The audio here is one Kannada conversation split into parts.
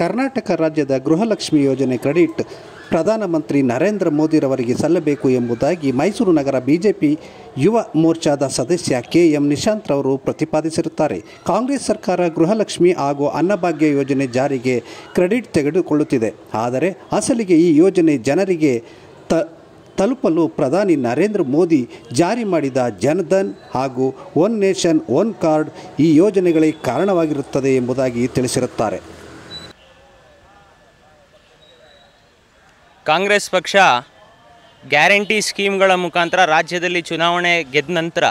ಕರ್ನಾಟಕ ರಾಜ್ಯದ ಗೃಹಲಕ್ಷ್ಮಿ ಯೋಜನೆ ಕ್ರೆಡಿಟ್ ಪ್ರಧಾನಮಂತ್ರಿ ನರೇಂದ್ರ ಮೋದಿರವರಿಗೆ ಸಲ್ಲಬೇಕು ಎಂಬುದಾಗಿ ಮೈಸೂರು ನಗರ ಬಿಜೆಪಿ ಯುವ ಮೋರ್ಚಾದ ಸದಸ್ಯ ಕೆ ಎಂ ನಿಶಾಂತ್ ರವರು ಪ್ರತಿಪಾದಿಸಿರುತ್ತಾರೆ ಕಾಂಗ್ರೆಸ್ ಸರ್ಕಾರ ಗೃಹಲಕ್ಷ್ಮಿ ಹಾಗೂ ಅನ್ನಭಾಗ್ಯ ಯೋಜನೆ ಜಾರಿಗೆ ಕ್ರೆಡಿಟ್ ತೆಗೆದುಕೊಳ್ಳುತ್ತಿದೆ ಆದರೆ ಅಸಲಿಗೆ ಈ ಯೋಜನೆ ಜನರಿಗೆ ತ ತಲುಪಲು ಪ್ರಧಾನಿ ನರೇಂದ್ರ ಮೋದಿ ಜಾರಿ ಮಾಡಿದ ಜನಧನ್ ಹಾಗೂ ಒನ್ ನೇಷನ್ ಒನ್ ಕಾರ್ಡ್ ಈ ಯೋಜನೆಗಳಿಗೆ ಕಾರಣವಾಗಿರುತ್ತದೆ ಎಂಬುದಾಗಿ ತಿಳಿಸಿರುತ್ತಾರೆ ಕಾಂಗ್ರೆಸ್ ಪಕ್ಷ ಗ್ಯಾರಂಟಿ ಸ್ಕೀಮ್ಗಳ ಮುಖಾಂತರ ರಾಜ್ಯದಲ್ಲಿ ಚುನಾವಣೆ ಗೆದ್ದ ನಂತರ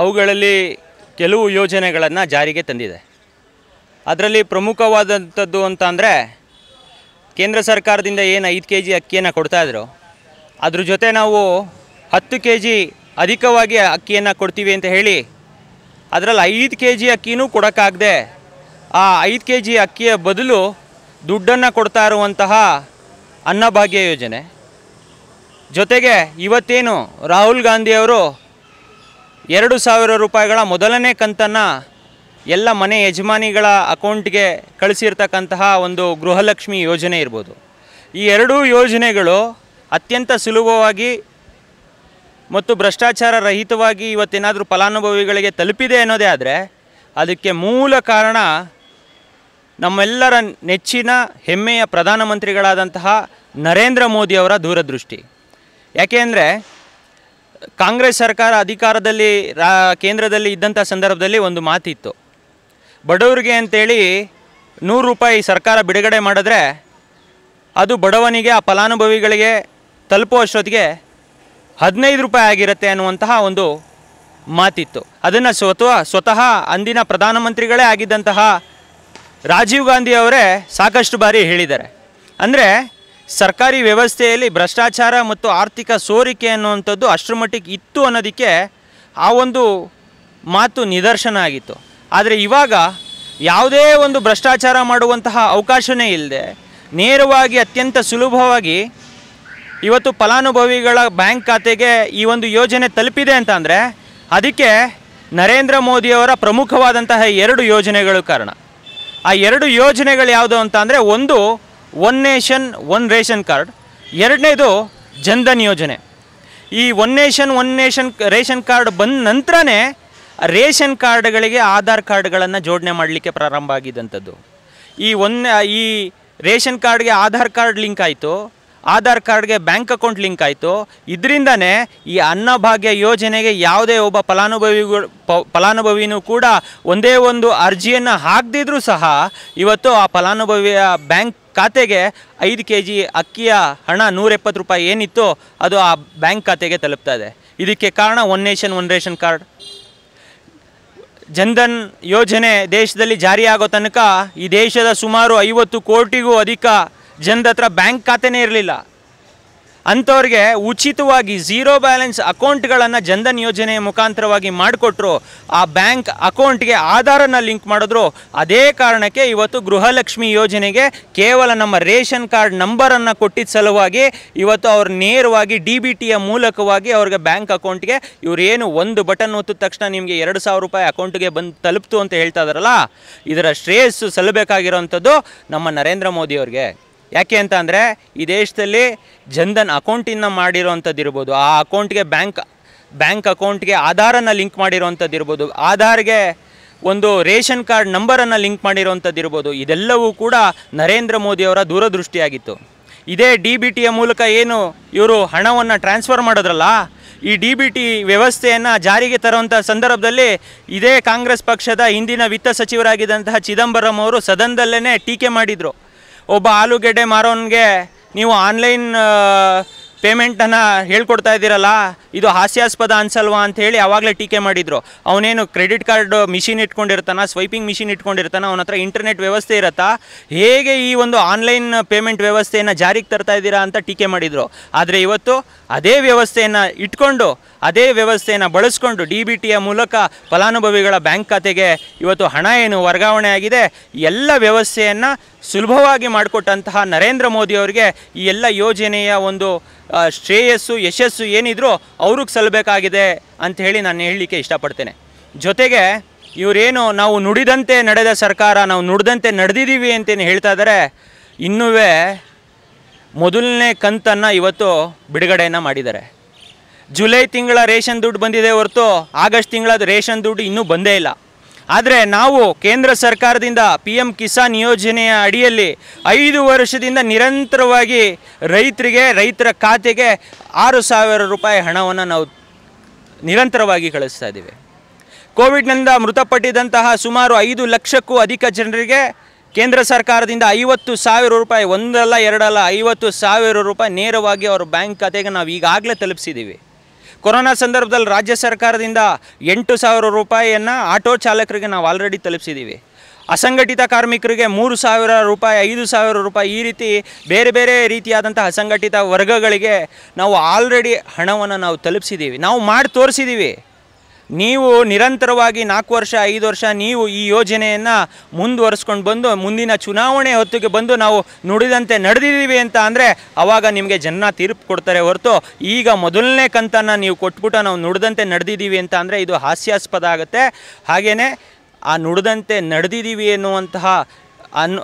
ಅವುಗಳಲ್ಲಿ ಕೆಲವು ಯೋಜನೆಗಳನ್ನು ಜಾರಿಗೆ ತಂದಿದೆ ಅದರಲ್ಲಿ ಪ್ರಮುಖವಾದಂಥದ್ದು ಅಂತ ಅಂದರೆ ಕೇಂದ್ರ ಸರ್ಕಾರದಿಂದ ಏನು ಐದು ಕೆ ಜಿ ಅಕ್ಕಿಯನ್ನು ಕೊಡ್ತಾಯಿದ್ರು ಅದ್ರ ಜೊತೆ ನಾವು ಹತ್ತು ಕೆ ಜಿ ಅಧಿಕವಾಗಿ ಅಕ್ಕಿಯನ್ನು ಕೊಡ್ತೀವಿ ಅಂತ ಹೇಳಿ ಅದರಲ್ಲಿ ಐದು ಕೆ ಜಿ ಅಕ್ಕಿನೂ ಕೊಡೋಕ್ಕಾಗದೆ ಆ ಐದು ಕೆ ಜಿ ಅಕ್ಕಿಯ ಬದಲು ದುಡ್ಡನ್ನು ಕೊಡ್ತಾ ಇರುವಂತಹ ಅನ್ನಭಾಗ್ಯ ಯೋಜನೆ ಜೊತೆಗೆ ಇವತ್ತೇನು ರಾಹುಲ್ ಗಾಂಧಿಯವರು ಎರಡು ಸಾವಿರ ರೂಪಾಯಿಗಳ ಮೊದಲನೇ ಕಂತನ್ನು ಎಲ್ಲ ಮನೆ ಯಜಮಾನಿಗಳ ಅಕೌಂಟ್ಗೆ ಕಳಿಸಿರ್ತಕ್ಕಂತಹ ಒಂದು ಗೃಹಲಕ್ಷ್ಮಿ ಯೋಜನೆ ಇರ್ಬೋದು ಈ ಎರಡೂ ಯೋಜನೆಗಳು ಅತ್ಯಂತ ಸುಲಭವಾಗಿ ಮತ್ತು ಭ್ರಷ್ಟಾಚಾರ ರಹಿತವಾಗಿ ಇವತ್ತೇನಾದರೂ ಫಲಾನುಭವಿಗಳಿಗೆ ತಲುಪಿದೆ ಅನ್ನೋದೇ ಆದರೆ ಅದಕ್ಕೆ ಮೂಲ ಕಾರಣ ನಮ್ಮೆಲ್ಲರ ನೆಚ್ಚಿನ ಹೆಮ್ಮೆಯ ಪ್ರಧಾನಮಂತ್ರಿಗಳಾದಂತಹ ನರೇಂದ್ರ ಮೋದಿಯವರ ದೂರದೃಷ್ಟಿ ಯಾಕೆ ಅಂದರೆ ಕಾಂಗ್ರೆಸ್ ಸರ್ಕಾರ ಅಧಿಕಾರದಲ್ಲಿ ರಾ ಕೇಂದ್ರದಲ್ಲಿ ಇದ್ದಂಥ ಸಂದರ್ಭದಲ್ಲಿ ಒಂದು ಮಾತಿತ್ತು ಬಡವರಿಗೆ ಅಂತೇಳಿ ನೂರು ರೂಪಾಯಿ ಸರ್ಕಾರ ಬಿಡುಗಡೆ ಮಾಡಿದ್ರೆ ಅದು ಬಡವನಿಗೆ ಆ ಫಲಾನುಭವಿಗಳಿಗೆ ತಲುಪುವಷ್ಟೊತ್ತಿಗೆ ಹದಿನೈದು ರೂಪಾಯಿ ಆಗಿರುತ್ತೆ ಅನ್ನುವಂತಹ ಒಂದು ಮಾತಿತ್ತು ಅದನ್ನು ಸ್ವತಃ ಸ್ವತಃ ಅಂದಿನ ಪ್ರಧಾನಮಂತ್ರಿಗಳೇ ಆಗಿದ್ದಂತಹ ರಾಜೀವ್ ಗಾಂಧಿ ಅವರೇ ಸಾಕಷ್ಟು ಬಾರಿ ಹೇಳಿದ್ದಾರೆ ಅಂದರೆ ಸರ್ಕಾರಿ ವ್ಯವಸ್ಥೆಯಲ್ಲಿ ಭ್ರಷ್ಟಾಚಾರ ಮತ್ತು ಆರ್ಥಿಕ ಸೋರಿಕೆ ಅನ್ನುವಂಥದ್ದು ಅಷ್ಟರ ಮಟ್ಟಿಗೆ ಇತ್ತು ಅನ್ನೋದಕ್ಕೆ ಆ ಒಂದು ಮಾತು ನಿದರ್ಶನ ಆಗಿತ್ತು ಆದರೆ ಇವಾಗ ಯಾವುದೇ ಒಂದು ಭ್ರಷ್ಟಾಚಾರ ಮಾಡುವಂತಹ ಅವಕಾಶವೇ ಇಲ್ಲದೆ ನೇರವಾಗಿ ಅತ್ಯಂತ ಸುಲಭವಾಗಿ ಇವತ್ತು ಫಲಾನುಭವಿಗಳ ಬ್ಯಾಂಕ್ ಖಾತೆಗೆ ಈ ಒಂದು ಯೋಜನೆ ತಲುಪಿದೆ ಅಂತ ಅದಕ್ಕೆ ನರೇಂದ್ರ ಮೋದಿಯವರ ಪ್ರಮುಖವಾದಂತಹ ಎರಡು ಯೋಜನೆಗಳು ಕಾರಣ ಆ ಎರಡು ಯೋಜನೆಗಳು ಯಾವುದು ಅಂತ ಅಂದರೆ ಒಂದು one nation one ration card ಎರಡನೇದು ಜನ್ಧನ್ ಯೋಜನೆ ಈ one nation one nation ration card ಬಂದ ನಂತರನೇ ರೇಷನ್ ಕಾರ್ಡ್ಗಳಿಗೆ ಆಧಾರ್ ಕಾರ್ಡ್ಗಳನ್ನು ಜೋಡಣೆ ಮಾಡಲಿಕ್ಕೆ ಪ್ರಾರಂಭ ಆಗಿದ್ದಂಥದ್ದು ಈ ಒನ್ ಈ ರೇಷನ್ ಕಾರ್ಡ್ಗೆ ಆಧಾರ್ ಕಾರ್ಡ್ ಲಿಂಕ್ ಆಯಿತು ಆಧಾರ್ ಕಾರ್ಡ್ಗೆ ಬ್ಯಾಂಕ್ ಅಕೌಂಟ್ ಲಿಂಕ್ ಆಯಿತು ಇದರಿಂದನೇ ಈ ಅನ್ನಭಾಗ್ಯ ಯೋಜನೆಗೆ ಯಾವುದೇ ಒಬ್ಬ ಫಲಾನುಭವಿಗೂ ಫಲಾನುಭವಿನೂ ಕೂಡ ಒಂದೇ ಒಂದು ಅರ್ಜಿಯನ್ನು ಹಾಕದಿದ್ರೂ ಸಹ ಇವತ್ತು ಆ ಫಲಾನುಭವಿಯ ಬ್ಯಾಂಕ್ ಖಾತೆಗೆ ಐದು ಕೆ ಜಿ ಅಕ್ಕಿಯ ಹಣ ನೂರೆಪ್ಪತ್ತು ರೂಪಾಯಿ ಏನಿತ್ತು ಅದು ಆ ಬ್ಯಾಂಕ್ ಖಾತೆಗೆ ತಲುಪ್ತಾ ಇದೆ ಇದಕ್ಕೆ ಕಾರಣ one nation one ration card Jan Dhan Yojana ದೇಶದಲ್ಲಿ ಜಾರಿಯಾಗೋ ತನಕ ಈ ದೇಶದ ಸುಮಾರು ಐವತ್ತು ಕೋಟಿಗೂ ಅಧಿಕ ಜನರ ಹತ್ರ ಬ್ಯಾಂಕ್ ಖಾತೆನೇ ಇರಲಿಲ್ಲ ಅಂಥವ್ರಿಗೆ ಉಚಿತವಾಗಿ ಝೀರೋ ಬ್ಯಾಲೆನ್ಸ್ ಅಕೌಂಟ್ಗಳನ್ನು ಜನಧನ್ ಯೋಜನೆಯ ಮುಖಾಂತರವಾಗಿ ಮಾಡಿಕೊಟ್ರು ಆ ಬ್ಯಾಂಕ್ ಅಕೌಂಟ್ಗೆ ಆಧಾರನ ಲಿಂಕ್ ಮಾಡಿದ್ರು ಅದೇ ಕಾರಣಕ್ಕೆ ಇವತ್ತು ಗೃಹಲಕ್ಷ್ಮಿ ಯೋಜನೆಗೆ ಕೇವಲ ನಮ್ಮ ರೇಷನ್ ಕಾರ್ಡ್ ನಂಬರನ್ನು ಕೊಟ್ಟಿದ್ದ ಸಲುವಾಗಿ ಇವತ್ತು ಅವ್ರು ನೇರವಾಗಿ ಡಿ ಬಿ ಟಿಯ ಮೂಲಕವಾಗಿ ಅವ್ರಿಗೆ ಬ್ಯಾಂಕ್ ಅಕೌಂಟ್ಗೆ ಇವರೇನು ಒಂದು ಬಟನ್ ಒತ್ತಿದ ತಕ್ಷಣ ನಿಮಗೆ ಎರಡು ಸಾವಿರ ರೂಪಾಯಿ ಅಕೌಂಟ್ಗೆ ಬಂದು ತಲುಪ್ತು ಅಂತ ಹೇಳ್ತಾ ಇದಾರಲ್ಲ ಇದರ ಶ್ರೇಯಸ್ಸು ಸಲ್ಲಬೇಕಾಗಿರೋವಂಥದ್ದು ನಮ್ಮ ನರೇಂದ್ರ ಮೋದಿಯವ್ರಿಗೆ ಯಾಕೆ ಅಂತ ಅಂದರೆ ಈ ದೇಶದಲ್ಲಿ ಜನ್ಧನ್ ಅಕೌಂಟಿಂದ ಮಾಡಿರೋವಂಥದ್ದು ಇರ್ಬೋದು ಆ ಅಕೌಂಟ್ಗೆ ಬ್ಯಾಂಕ್ ಬ್ಯಾಂಕ್ ಅಕೌಂಟ್ಗೆ ಆಧಾರನ್ನು ಲಿಂಕ್ ಮಾಡಿರೋವಂಥದ್ದು ಇರ್ಬೋದು ಆಧಾರ್ಗೆ ಒಂದು ರೇಷನ್ ಕಾರ್ಡ್ ನಂಬರನ್ನು ಲಿಂಕ್ ಮಾಡಿರೋವಂಥದ್ದು ಇರ್ಬೋದು ಇದೆಲ್ಲವೂ ಕೂಡ ನರೇಂದ್ರ ಮೋದಿಯವರ ದೂರದೃಷ್ಟಿಯಾಗಿತ್ತು ಇದೇ ಡಿ ಬಿ ಟಿಯ ಮೂಲಕ ಏನು ಇವರು ಹಣವನ್ನು ಟ್ರಾನ್ಸ್ಫರ್ ಮಾಡೋದ್ರಲ್ಲ ಈ ಡಿ ಬಿ ಟಿ ವ್ಯವಸ್ಥೆಯನ್ನು ಜಾರಿಗೆ ತರುವಂಥ ಸಂದರ್ಭದಲ್ಲಿ ಇದೇ ಕಾಂಗ್ರೆಸ್ ಪಕ್ಷದ ಹಿಂದಿನ ವಿತ್ತ ಸಚಿವರಾಗಿದ್ದಂತಹ ಚಿದಂಬರಂ ಅವರು ಸದನದಲ್ಲೇ ಟೀಕೆ ಮಾಡಿದರು ಒಬ್ಬ ಆಲೂಗೆಡ್ಡೆ ಮಾರೋನ್ಗೆ ನೀವು ಆನ್ಲೈನ್ ಪೇಮೆಂಟನ್ನು ಹೇಳ್ಕೊಡ್ತಾ ಇದ್ದೀರಲ್ಲ ಇದು ಹಾಸ್ಯಾಸ್ಪದ ಅನ್ಸಲ್ವಾ ಅಂತ ಹೇಳಿ ಆವಾಗಲೇ ಟೀಕೆ ಮಾಡಿದರು ಅವನೇನು ಕ್ರೆಡಿಟ್ ಕಾರ್ಡ್ ಮಿಷಿನ್ ಇಟ್ಕೊಂಡಿರ್ತಾನ ಸ್ವೈಪಿಂಗ್ ಮಿಷಿನ್ ಇಟ್ಕೊಂಡಿರ್ತಾನೆ ಅವನ ಹತ್ರ ಇಂಟರ್ನೆಟ್ ವ್ಯವಸ್ಥೆ ಇರುತ್ತಾ ಹೇಗೆ ಈ ಒಂದು ಆನ್ಲೈನ್ ಪೇಮೆಂಟ್ ವ್ಯವಸ್ಥೆಯನ್ನು ಜಾರಿಗೆ ತರ್ತಾ ಇದ್ದೀರಾ ಅಂತ ಟೀಕೆ ಮಾಡಿದರು ಆದರೆ ಇವತ್ತು ಅದೇ ವ್ಯವಸ್ಥೆಯನ್ನು ಇಟ್ಕೊಂಡು ಅದೇ ವ್ಯವಸ್ಥೆಯನ್ನು ಬಳಸ್ಕೊಂಡು ಡಿ ಬಿ ಟಿಯ ಮೂಲಕ ಫಲಾನುಭವಿಗಳ ಬ್ಯಾಂಕ್ ಖಾತೆಗೆ ಇವತ್ತು ಹಣ ಏನು ವರ್ಗಾವಣೆ ಆಗಿದೆ ಎಲ್ಲ ವ್ಯವಸ್ಥೆಯನ್ನು ಸುಲಭವಾಗಿ ಮಾಡಿಕೊಟ್ಟಂತಹ ನರೇಂದ್ರ ಮೋದಿಯವರಿಗೆ ಈ ಎಲ್ಲ ಯೋಜನೆಯ ಒಂದು ಶ್ರೇಯಸ್ಸು ಯಶಸ್ಸು ಏನಿದ್ರು ಅವ್ರಿಗೆ ಸಲ್ಲಬೇಕಾಗಿದೆ ಅಂತ ಹೇಳಿ ನಾನು ಹೇಳಲಿಕ್ಕೆ ಇಷ್ಟಪಡ್ತೇನೆ ಜೊತೆಗೆ ಇವರೇನು ನಾವು ನುಡಿದಂತೆ ನಡೆದ ಸರ್ಕಾರ ನಾವು ನುಡಿದಂತೆ ನಡೆದಿದ್ದೀವಿ ಅಂತೇನು ಹೇಳ್ತಾ ಇದ್ದಾರೆ ಇನ್ನೂ ಮೊದಲನೇ ಕಂತನ್ನು ಇವತ್ತು ಬಿಡುಗಡೆಯನ್ನು ಮಾಡಿದ್ದಾರೆ ಜುಲೈ ತಿಂಗಳ ರೇಷನ್ ದುಡ್ಡು ಬಂದಿದೆ ಹೊರತು ಆಗಸ್ಟ್ ತಿಂಗಳದ ರೇಷನ್ ದುಡ್ಡು ಇನ್ನೂ ಬಂದೇ ಇಲ್ಲ ಆದರೆ ನಾವು ಕೇಂದ್ರ ಸರ್ಕಾರದಿಂದ ಪಿ ಎಂ ಕಿಸಾನ್ ಯೋಜನೆಯ ಅಡಿಯಲ್ಲಿ ಐದು ವರ್ಷದಿಂದ ನಿರಂತರವಾಗಿ ರೈತರಿಗೆ ರೈತರ ಖಾತೆಗೆ ಆರು ಸಾವಿರ ರೂಪಾಯಿ ಹಣವನ್ನು ನಾವು ನಿರಂತರವಾಗಿ ಕಳಿಸ್ತಾ ಇದ್ದೀವಿ ಕೋವಿಡ್ನಿಂದ ಮೃತಪಟ್ಟಿದ್ದಂತಹ ಸುಮಾರು ಐದು ಲಕ್ಷಕ್ಕೂ ಅಧಿಕ ಜನರಿಗೆ ಕೇಂದ್ರ ಸರ್ಕಾರದಿಂದ ಐವತ್ತು ಸಾವಿರ ರೂಪಾಯಿ ಒಂದಲ್ಲ ಎರಡಲ್ಲ ಐವತ್ತು ಸಾವಿರ ರೂಪಾಯಿ ನೇರವಾಗಿ ಅವರ ಬ್ಯಾಂಕ್ ಖಾತೆಗೆ ನಾವು ಈಗಾಗಲೇ ತಲುಪಿಸಿದ್ದೀವಿ ಕೊರೋನಾ ಸಂದರ್ಭದಲ್ಲಿ ರಾಜ್ಯ ಸರ್ಕಾರದಿಂದ ಎಂಟು ಸಾವಿರ ರೂಪಾಯಿಯನ್ನು ಆಟೋ ಚಾಲಕರಿಗೆ ನಾವು ಆಲ್ರೆಡಿ ತಲುಪಿಸಿದ್ದೀವಿ ಅಸಂಘಟಿತ ಕಾರ್ಮಿಕರಿಗೆ ಮೂರು ಸಾವಿರ ರೂಪಾಯಿ ಐದು ಸಾವಿರ ರೂಪಾಯಿ ಈ ರೀತಿ ಬೇರೆ ಬೇರೆ ರೀತಿಯಾದಂಥ ಅಸಂಘಟಿತ ವರ್ಗಗಳಿಗೆ ನಾವು ಆಲ್ರೆಡಿ ಹಣವನ್ನು ನಾವು ತಲುಪಿಸಿದ್ದೀವಿ ನಾವು ಮಾಡಿ ತೋರಿಸಿದ್ದೀವಿ ನೀವು ನಿರಂತರವಾಗಿ ನಾಲ್ಕು ವರ್ಷ ಐದು ವರ್ಷ ನೀವು ಈ ಯೋಜನೆಯನ್ನು ಮುಂದುವರಿಸ್ಕೊಂಡು ಬಂದು ಮುಂದಿನ ಚುನಾವಣೆ ಹೊತ್ತಿಗೆ ಬಂದು ನಾವು ನುಡಿದಂತೆ ನಡೆದಿದ್ದೀವಿ ಅಂತ ಅಂದರೆ ಆವಾಗ ನಿಮಗೆ ಜನ ತೀರ್ಪು ಕೊಡ್ತಾರೆ ಹೊರತು ಈಗ ಮೊದಲನೇ ಕಂತನ್ನು ನೀವು ಕೊಟ್ಬಿಟ್ಟು ನಾವು ನುಡಿದಂತೆ ನಡೆದಿದ್ದೀವಿ ಅಂತ ಅಂದರೆ ಇದು ಹಾಸ್ಯಾಸ್ಪದ ಆಗುತ್ತೆ ಹಾಗೆಯೇ ಆ ನುಡಿದಂತೆ ನಡೆದಿದ್ದೀವಿ ಎನ್ನುವಂತಹ ಅನ್ನು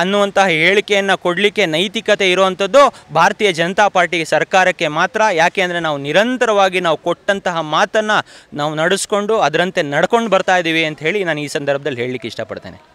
ಅನ್ನುವಂತಹ ಹೇಳಿಕೆಯನ್ನು ಕೊಡಲಿಕ್ಕೆ ನೈತಿಕತೆ ಇರುವಂಥದ್ದು ಭಾರತೀಯ ಜನತಾ ಪಾರ್ಟಿ ಸರ್ಕಾರಕ್ಕೆ ಮಾತ್ರ ಅಂದರೆ ನಾವು ನಿರಂತರವಾಗಿ ನಾವು ಕೊಟ್ಟಂತಹ ಮಾತನ್ನು ನಾವು ನಡೆಸ್ಕೊಂಡು ಅದರಂತೆ ನಡ್ಕೊಂಡು ಬರ್ತಾ ಇದ್ದೀವಿ ಅಂತ ಹೇಳಿ ನಾನು ಈ ಸಂದರ್ಭದಲ್ಲಿ ಹೇಳಲಿಕ್ಕೆ ಇಷ್ಟಪಡ್ತೇನೆ